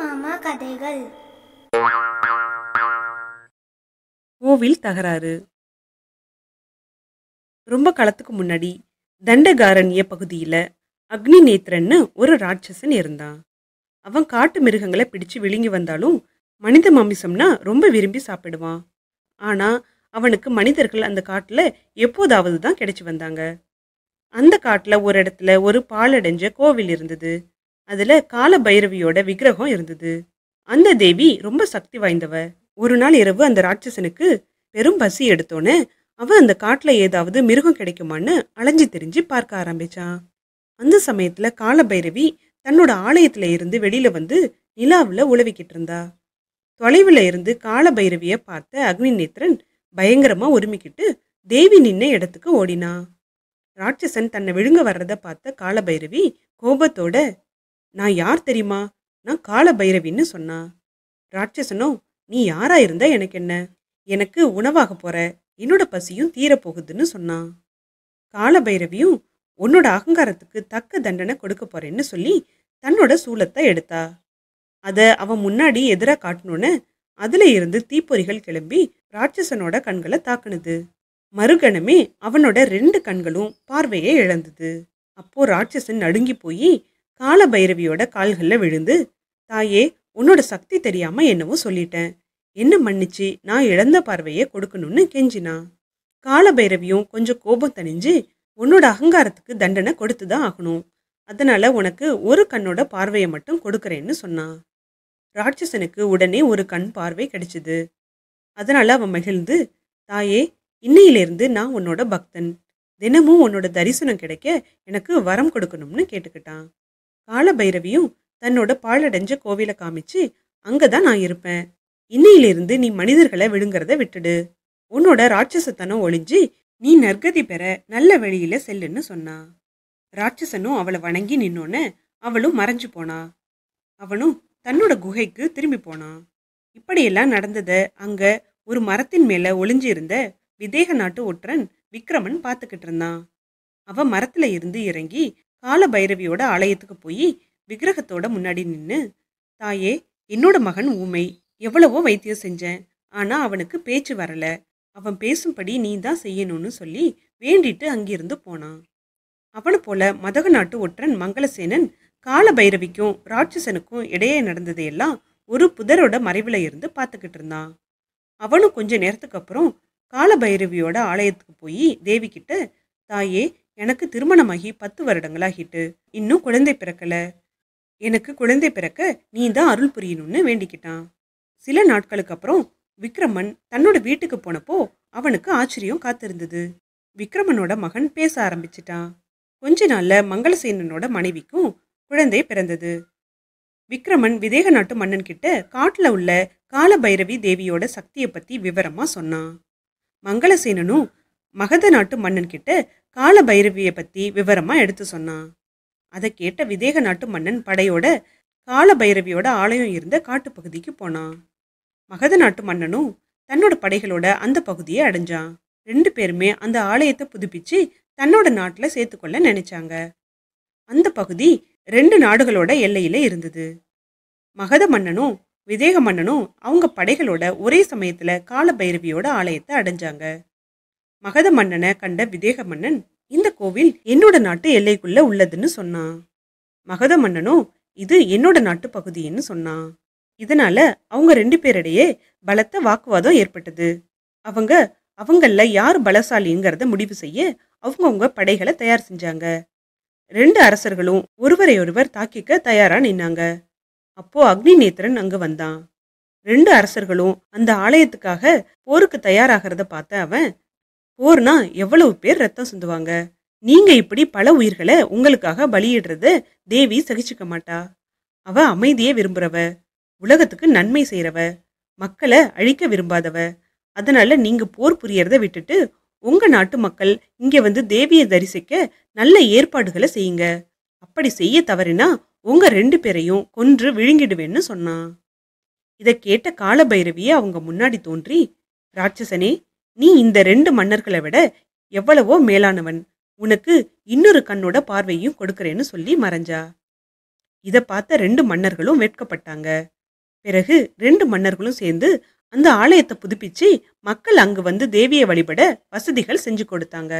மாமா கதைகள் கோவில் தகராறு ரொம்ப காலத்துக்கு முன்னாடி தண்டகாரண்ய பகுதியில் அக்னி நேத்திரன்னு ஒரு ராட்சசன் இருந்தான் அவன் காட்டு மிருகங்களை பிடிச்சு விழுங்கி வந்தாலும் மனித மாமிசம்னா ரொம்ப விரும்பி சாப்பிடுவான் ஆனால் அவனுக்கு மனிதர்கள் அந்த காட்டில் எப்போதாவது தான் கிடைச்சி வந்தாங்க அந்த காட்டில் ஒரு இடத்துல ஒரு பாலடைஞ்ச கோவில் இருந்தது அதில் கால பைரவியோட விக்கிரகம் இருந்தது அந்த தேவி ரொம்ப சக்தி வாய்ந்தவ ஒரு நாள் இரவு அந்த ராட்சசனுக்கு பெரும் பசி எடுத்தோன்னே அவன் அந்த காட்டில் ஏதாவது மிருகம் கிடைக்குமான்னு அலைஞ்சு தெரிஞ்சு பார்க்க ஆரம்பிச்சான் அந்த சமயத்தில் கால பைரவி தன்னோட ஆலயத்தில் இருந்து வெளியில் வந்து நிலாவில் உழவிக்கிட்டு இருந்தா தொலைவில் இருந்து கால பார்த்த அக்னி நேத்திரன் பயங்கரமாக உரிமிக்கிட்டு தேவி நின்ன இடத்துக்கு ஓடினா ராட்சசன் தன்னை விழுங்க வர்றதை பார்த்த காலபைரவி கோபத்தோட நான் யார் தெரியுமா நான் கால பைரவின்னு சொன்னா ராட்சசனோ நீ யாரா இருந்தா எனக்கு என்ன எனக்கு உணவாக போற என்னோட பசியும் தீரப்போகுதுன்னு சொன்னான் கால பைரவியும் உன்னோட அகங்காரத்துக்கு தக்க தண்டனை கொடுக்க போறேன்னு சொல்லி தன்னோட சூலத்தை எடுத்தா அதை அவன் முன்னாடி எதிராக காட்டினோன்னு அதுல இருந்து தீப்பொறிகள் கிளம்பி ராட்சசனோட கண்களை தாக்குனது மறுகணமே அவனோட ரெண்டு கண்களும் பார்வையை இழந்தது அப்போ ராட்சசன் நடுங்கி போய் கால பைரவியோட கால்களில் விழுந்து தாயே உன்னோட சக்தி தெரியாம என்னவோ சொல்லிட்டேன் என்ன மன்னிச்சு நான் இழந்த பார்வையை கொடுக்கணும்னு கெஞ்சினா கால பைரவியும் கொஞ்சம் கோபம் தணிஞ்சு உன்னோட அகங்காரத்துக்கு தண்டனை கொடுத்து தான் ஆகணும் அதனால உனக்கு ஒரு கண்ணோட பார்வையை மட்டும் கொடுக்குறேன்னு சொன்னான் ராட்சசனுக்கு உடனே ஒரு கண் பார்வை கிடைச்சிது அதனால அவன் மகிழ்ந்து தாயே இன்னையிலிருந்து நான் உன்னோட பக்தன் தினமும் உன்னோட தரிசனம் கிடைக்க எனக்கு வரம் கொடுக்கணும்னு கேட்டுக்கிட்டான் காலபைரவியும் தன்னோட பாழடைஞ்ச கோவிலை காமிச்சு அங்கதான் நான் இருப்பேன் இன்னையிலிருந்து நீ மனிதர்களை விழுங்கிறத விட்டுடு உன்னோட ராட்சசத்தனம் ஒளிஞ்சு நீ நற்கதி பெற நல்ல வழியில செல்லுன்னு சொன்னா ராட்சசனும் அவளை வணங்கி நின்னோன்னு அவளும் மறைஞ்சு போனா அவனும் தன்னோட குகைக்கு திரும்பி போனான் இப்படியெல்லாம் நடந்தத அங்க ஒரு மரத்தின் மேல ஒளிஞ்சிருந்த விதேக நாட்டு ஒற்றன் விக்ரமன் பார்த்துக்கிட்டு இருந்தான் அவன் மரத்துல இருந்து இறங்கி கால பைரவியோட ஆலயத்துக்கு போய் விக்கிரகத்தோட முன்னாடி நின்று தாயே என்னோட மகன் ஊமை எவ்வளவோ வைத்தியம் செஞ்சேன் ஆனால் அவனுக்கு பேச்சு வரல அவன் பேசும்படி நீ தான் செய்யணும்னு சொல்லி வேண்டிட்டு அங்கிருந்து போனான் அவனை போல மதக நாட்டு ஒற்றன் மங்களசேனன் கால பைரவிக்கும் ராட்சசனுக்கும் இடையே நடந்ததையெல்லாம் ஒரு புதரோட மறைவில் இருந்து பார்த்துக்கிட்டு இருந்தான் அவனும் கொஞ்ச நேரத்துக்கு அப்புறம் கால பைரவியோட ஆலயத்துக்கு போய் தேவிக்கிட்ட தாயே எனக்கு திருமணமாகி பத்து வருடங்களாகிட்டு இன்னும் குழந்தை பிறக்கல எனக்கு குழந்தை பிறக்க நீ தான் அருள் புரியணும்னு வேண்டிக்கிட்டான் சில நாட்களுக்கு அப்புறம் விக்ரமன் தன்னோட வீட்டுக்கு போனப்போ அவனுக்கு ஆச்சரியம் காத்திருந்தது விக்ரமனோட மகன் பேச ஆரம்பிச்சிட்டான் கொஞ்ச நாள்ல மங்களசேனனோட மனைவிக்கும் குழந்தை பிறந்தது விக்ரமன் விதேக நாட்டு மன்னன் கிட்ட காட்டுல உள்ள காலபைரவி தேவியோட சக்தியை பத்தி விவரமா சொன்னான் மங்களசேனனும் மகத நாட்டு மன்னன் கிட்ட கால பைரவியை பற்றி விவரமாக எடுத்து சொன்னான் அதை கேட்ட விதேக நாட்டு மன்னன் படையோட கால பைரவியோட ஆலயம் இருந்த காட்டுப்பகுதிக்கு போனான் மகத நாட்டு மன்னனும் தன்னோட படைகளோட அந்த பகுதியை அடைஞ்சான் ரெண்டு பேருமே அந்த ஆலயத்தை புதுப்பிச்சு தன்னோட நாட்டில் சேர்த்துக்கொள்ள நினைச்சாங்க அந்த பகுதி ரெண்டு நாடுகளோட எல்லையில இருந்தது மகத மன்னனும் விதேக மன்னனும் அவங்க படைகளோட ஒரே சமயத்துல கால பைரவியோட ஆலயத்தை அடைஞ்சாங்க மகத மன்னனை கண்ட விதேக மன்னன் இந்த கோவில் என்னோட நாட்டு எல்லைக்குள்ள உள்ளதுன்னு சொன்னான் மகத மன்னனும் இது என்னோட நாட்டு பகுதின்னு சொன்னான் இதனால அவங்க ரெண்டு பேரிடையே பலத்த வாக்குவாதம் ஏற்பட்டது அவங்க அவங்கள யார் பலசாலிங்கிறத முடிவு செய்ய அவங்கவுங்க படைகளை தயார் செஞ்சாங்க ரெண்டு அரசர்களும் ஒருவரையொருவர் தாக்கிக்க தயாரா நின்னாங்க அப்போ அக்னி நேத்திரன் அங்க வந்தான் ரெண்டு அரசர்களும் அந்த ஆலயத்துக்காக போருக்கு தயாராகிறத பார்த்த அவன் போர்னா எவ்வளவு பேர் ரத்தம் சுந்துவாங்க நீங்க இப்படி பல உயிர்களை உங்களுக்காக பலியிடுறது தேவி சகிச்சுக்க மாட்டா அவ அமைதியே விரும்புறவ உலகத்துக்கு நன்மை செய்யறவ மக்களை அழிக்க விரும்பாதவ அதனால நீங்க போர் புரியறத விட்டுட்டு உங்க நாட்டு மக்கள் இங்க வந்து தேவியை தரிசிக்க நல்ல ஏற்பாடுகளை செய்யுங்க அப்படி செய்ய தவறினா உங்க ரெண்டு பேரையும் கொன்று விழுங்கிடுவேன்னு சொன்னான் இதை கேட்ட காலபைரவியே அவங்க முன்னாடி தோன்றி ராட்சசனே நீ இந்த ரெண்டு மன்னர்களை விட எவ்வளவோ மேலானவன் உனக்கு இன்னொரு கண்ணோட பார்வையும் கொடுக்கறேன்னு சொல்லி மறைஞ்சா இதை பார்த்த ரெண்டு மன்னர்களும் வெட்கப்பட்டாங்க பிறகு ரெண்டு மன்னர்களும் சேர்ந்து அந்த ஆலயத்தை புதுப்பிச்சு மக்கள் அங்கு வந்து தேவியை வழிபட வசதிகள் செஞ்சு கொடுத்தாங்க